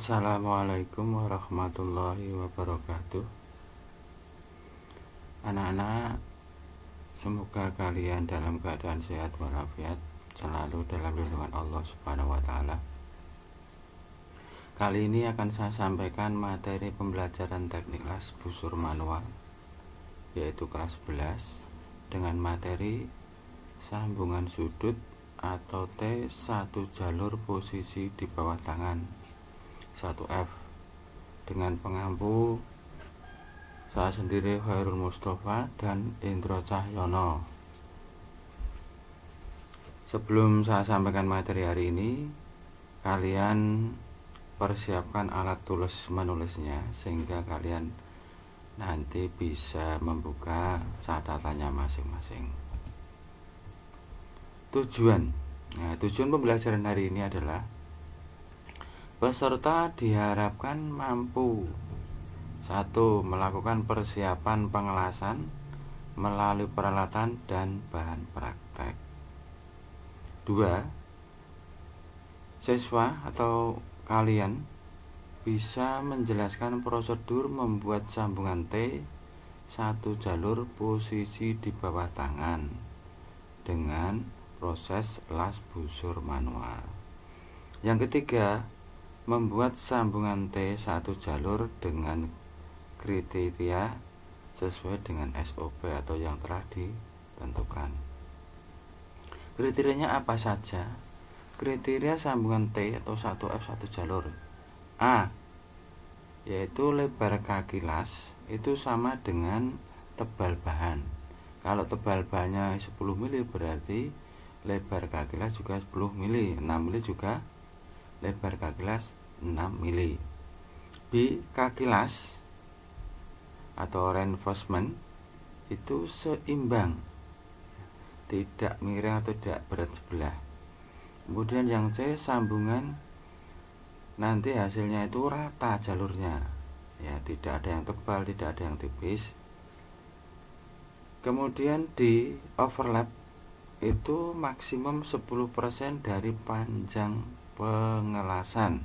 Assalamualaikum warahmatullahi wabarakatuh Anak-anak Semoga kalian dalam keadaan sehat walafiat Selalu dalam lindungan Allah subhanahu wa ta'ala Kali ini akan saya sampaikan materi pembelajaran teknik kelas busur manual Yaitu kelas 11 Dengan materi Sambungan sudut atau T satu jalur posisi di bawah tangan 1F dengan pengampu saya sendiri Khairul Mustafa dan Indro Cahyono sebelum saya sampaikan materi hari ini kalian persiapkan alat tulis menulisnya sehingga kalian nanti bisa membuka catatannya masing-masing tujuan Nah, tujuan pembelajaran hari ini adalah Peserta diharapkan mampu satu Melakukan persiapan pengelasan melalui peralatan dan bahan praktek dua Siswa atau kalian bisa menjelaskan prosedur membuat sambungan T satu jalur posisi di bawah tangan dengan proses las busur manual. Yang ketiga, Membuat sambungan T satu jalur dengan kriteria sesuai dengan SOP atau yang telah ditentukan. Kriterianya apa saja? Kriteria sambungan T atau satu f satu jalur. A yaitu lebar kaki las itu sama dengan tebal bahan. Kalau tebal bahannya 10 mili berarti lebar kaki las juga 10 mili, 6 mili juga lebar kaki las 6 mili. B. Kakilas atau reinforcement itu seimbang tidak miring atau tidak berat sebelah kemudian yang C sambungan nanti hasilnya itu rata jalurnya ya tidak ada yang tebal tidak ada yang tipis kemudian di overlap itu maksimum 10% dari panjang pengelasan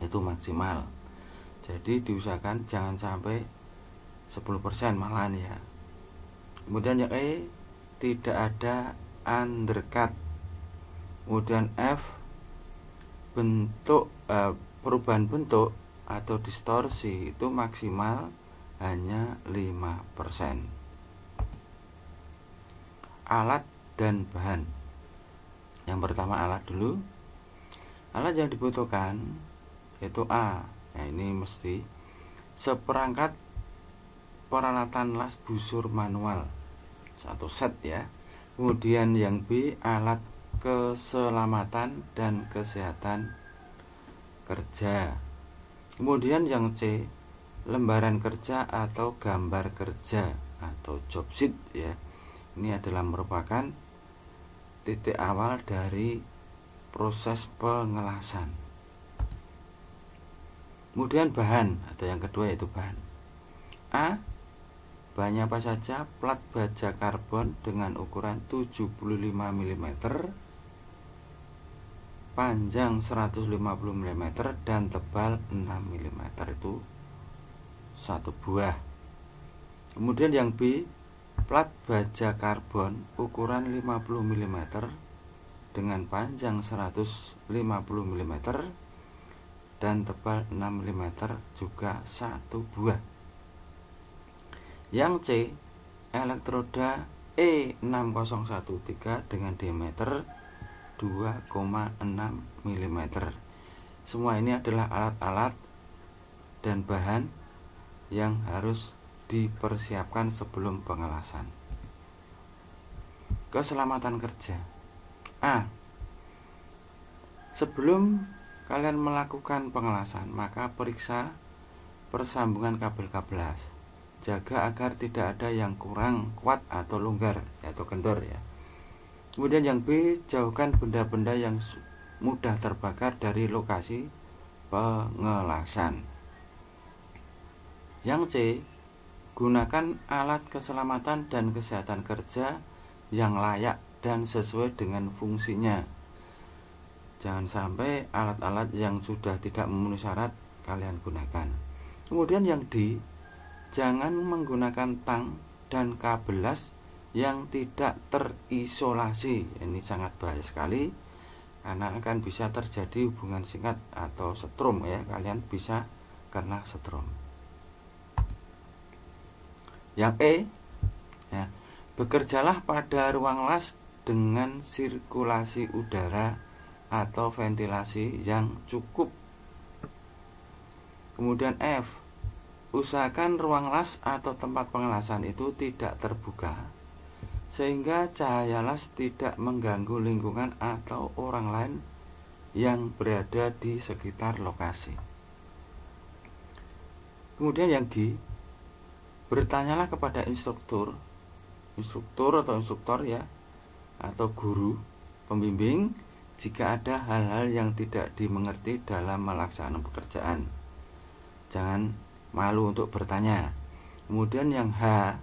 itu maksimal jadi diusahakan jangan sampai 10% malahan ya kemudian yang E tidak ada undercut kemudian F bentuk eh, perubahan bentuk atau distorsi itu maksimal hanya 5% alat dan bahan yang pertama alat dulu alat yang dibutuhkan yaitu A nah ini mesti seperangkat peralatan las busur manual satu set ya kemudian yang B alat keselamatan dan kesehatan kerja kemudian yang C lembaran kerja atau gambar kerja atau job sheet ya ini adalah merupakan titik awal dari proses pengelasan Kemudian bahan atau yang kedua yaitu bahan. A. Bahannya apa saja? Plat baja karbon dengan ukuran 75 mm panjang 150 mm dan tebal 6 mm itu satu buah. Kemudian yang B, plat baja karbon ukuran 50 mm dengan panjang 150 mm dan tebal 6 mm juga satu buah. Yang C, elektroda E6013 dengan diameter 2,6 mm. Semua ini adalah alat-alat dan bahan yang harus dipersiapkan sebelum pengelasan. Keselamatan kerja. A. Sebelum kalian melakukan pengelasan, maka periksa persambungan kabel-kabel Jaga agar tidak ada yang kurang kuat atau longgar atau kendor ya. Kemudian yang B, jauhkan benda-benda yang mudah terbakar dari lokasi pengelasan. Yang C, gunakan alat keselamatan dan kesehatan kerja yang layak dan sesuai dengan fungsinya Jangan sampai alat-alat yang sudah tidak memenuhi syarat kalian gunakan. Kemudian yang D, jangan menggunakan tang dan kabel las yang tidak terisolasi. Ini sangat bahaya sekali karena akan bisa terjadi hubungan singkat atau setrum ya. Kalian bisa kena setrum. Yang E ya, bekerjalah pada ruang las dengan sirkulasi udara atau ventilasi yang cukup. Kemudian F. Usahakan ruang las atau tempat pengelasan itu tidak terbuka sehingga cahaya las tidak mengganggu lingkungan atau orang lain yang berada di sekitar lokasi. Kemudian yang G, bertanyalah kepada instruktur, instruktur atau instruktur ya, atau guru, pembimbing jika ada hal-hal yang tidak dimengerti dalam melaksanakan pekerjaan. Jangan malu untuk bertanya. Kemudian yang H,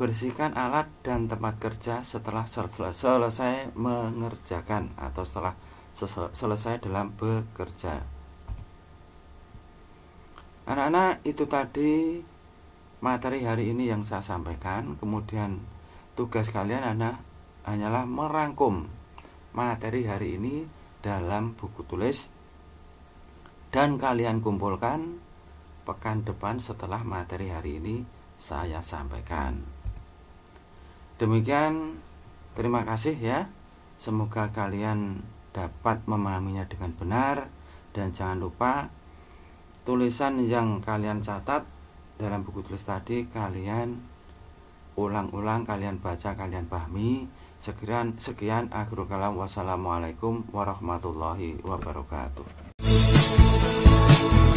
bersihkan alat dan tempat kerja setelah selesai mengerjakan atau setelah selesai dalam bekerja. Anak-anak, itu tadi materi hari ini yang saya sampaikan. Kemudian tugas kalian anak hanyalah merangkum materi hari ini dalam buku tulis dan kalian kumpulkan pekan depan setelah materi hari ini saya sampaikan. Demikian, terima kasih ya. Semoga kalian dapat memahaminya dengan benar dan jangan lupa tulisan yang kalian catat dalam buku tulis tadi kalian ulang-ulang kalian baca kalian pahami Sekian sekian akhir kalam wassalamualaikum warahmatullahi wabarakatuh.